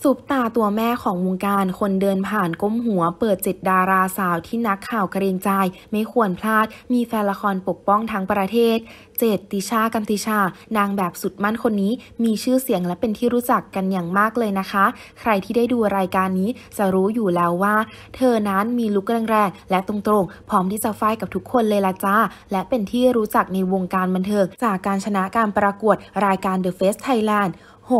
สุปตาตัวแม่ของวงการ คนเดินผ่านก้มหัวเปิดจิตดาราสาวที่นักข่าวกระเรงใจ ไม่ควรพลาด มีแฟนละครปกป้องทั้งประเทศ เจตติชากันติชานางแบบสุดมั่นคนนี้ มีชื่อเสียงและเป็นที่รู้จักกันอย่างมากเลยนะคะ ใครที่ได้ดูรายการนี้จะรู้อยู่แล้วว่าเธอนั้นมีลุคแรงและตรงๆพร้อมที่จะไฟกับทุกคนเลยละจ้า และเป็นที่รู้จักในวงการบันเทิงจากการชนะการประกวดรายการ The Face Thailand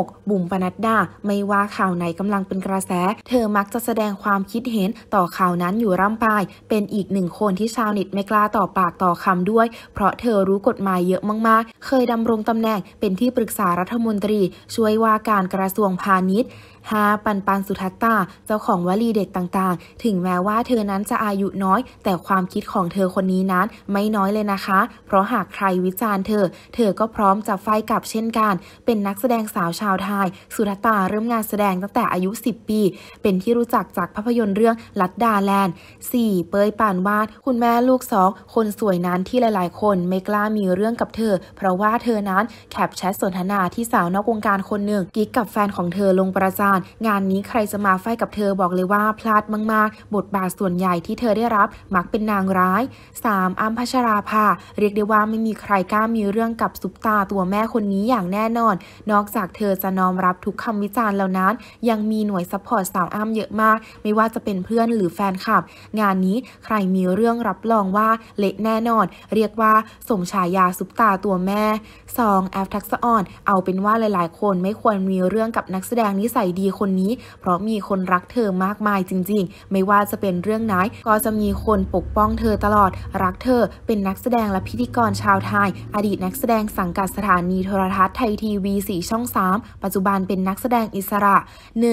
6. บุ๋มปนัดดา ไม่ว่าข่าวไหนกำลังเป็นกระแส เธอมักจะแสดงความคิดเห็นต่อข่าวนั้นอยู่ร่ำไปเป็นอีกหนึ่งคนที่ชาวเน็ตไม่กล้าต่อปากต่อคำด้วย เพราะเธอรู้กฎหมายเยอะมากๆ เคยดำรงตำแหน่งเป็นที่ปรึกษารัฐมนตรี ช่วยว่าการกระทรวงพาณิชย์ฮาปันปันสุทัตตา เจ้าของวลีเด็กต่างๆ ถึงแม้ว่าเธอนั้นจะอายุน้อย แต่ความคิดของเธอคนนี้นั้นไม่น้อยเลยนะคะ เพราะหากใครวิจารณ์เธอ เธอก็พร้อมจะไฟกลับเช่นกัน เป็นนักแสดงสาวชาวไทยสุรตาเริ่มงานแสดงตั้งแต่อายุ 10 ปี เป็นที่รู้จักจากภาพยนตร์เรื่องลัดดาแลนด์ 4. เปยป่านวาด คุณแม่ลูกสอง คนสวยนั้นที่หลายๆคนไม่กล้ามีเรื่องกับเธอ เพราะว่าเธอนั้นแคปแชทสนทนาที่สาวนอกวงการคนหนึ่ง กิ๊กกับแฟนของเธอลงประจานงานนี้ใครจะมาไฟกับเธอบอกเลยว่าพลาดมากๆ บทบาทส่วนใหญ่ที่เธอได้รับมักเป็นนางร้าย 3. อัมพัชราภาเรียกได้ว่าไม่มีใครกล้ามีเรื่องกับซุปตาตัวแม่คนนี้อย่างแน่นอน นอกจากเธธอจะน้อมรับทุกคำวิจารณ์เหล่านั้น ยังมีหน่วยซัพพอร์ตสาวอ้ำเยอะมาก ไม่ว่าจะเป็นเพื่อนหรือแฟนคลับ งานนี้ใครมีเรื่องรับรองว่าเละแน่นอน เรียกว่าสมฉายาซุปตาตัวแม่ 2. แอฟทักษอ่อน เอาเป็นว่าหลายๆ คนไม่ควรมีเรื่องกับนักแสดงนิสัยดีคนนี้ เพราะมีคนรักเธอมากมายจริง ๆ ไม่ว่าจะเป็นเรื่องไหน ก็จะมีคนปกป้องเธอตลอด รักเธอเป็นนักแสดงและพิธีกรชาวไทย อดีตนักแสดงสังกัดสถานีโทรทัศน์ไทยทีวีสีช่องสา3ปัจจุบันเป็นนักแสดงอิสระ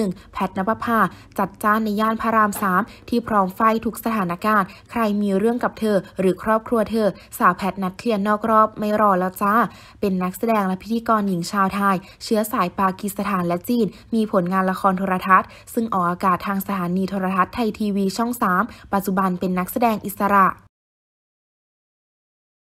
1. แพทนภพา จัดจ้านในย่านพระราม 3 ที่พร้อมไฟทุกสถานการณ์ใครมีเรื่องกับเธอหรือครอบครัวเธอสาวแพทนัดเคลียร์นอกรอบไม่รอแล้วจ้า เป็นนักแสดงและพิธีกรหญิงชาวไทย เชื้อสายปากีสถานและจีน มีผลงานละครโทรทัศน์ ซึ่งออกอากาศทางสถานีโทรทัศน์ไทยทีวีช่อง3ปัจจุบันเป็นนักแสดงอิสระ